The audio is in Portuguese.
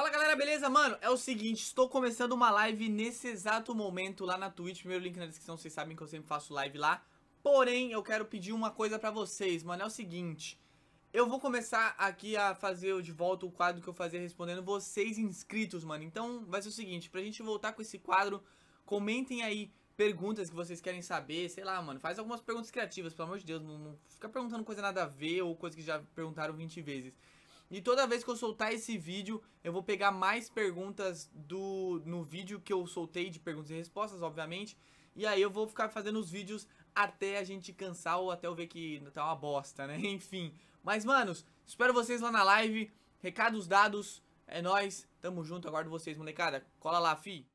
Fala galera, beleza? Mano, é o seguinte, estou começando uma live nesse exato momento lá na Twitch, primeiro link na descrição, vocês sabem que eu sempre faço live lá Porém, eu quero pedir uma coisa pra vocês, mano, é o seguinte Eu vou começar aqui a fazer de volta o quadro que eu fazia respondendo vocês inscritos, mano Então vai ser o seguinte, pra gente voltar com esse quadro, comentem aí perguntas que vocês querem saber, sei lá, mano Faz algumas perguntas criativas, pelo amor de Deus, não, não fica perguntando coisa nada a ver ou coisa que já perguntaram 20 vezes e toda vez que eu soltar esse vídeo, eu vou pegar mais perguntas do no vídeo que eu soltei de perguntas e respostas, obviamente. E aí eu vou ficar fazendo os vídeos até a gente cansar ou até eu ver que tá uma bosta, né? Enfim. Mas, manos, espero vocês lá na live. Recados dados. É nóis. Tamo junto. Aguardo vocês, molecada. Cola lá, fi.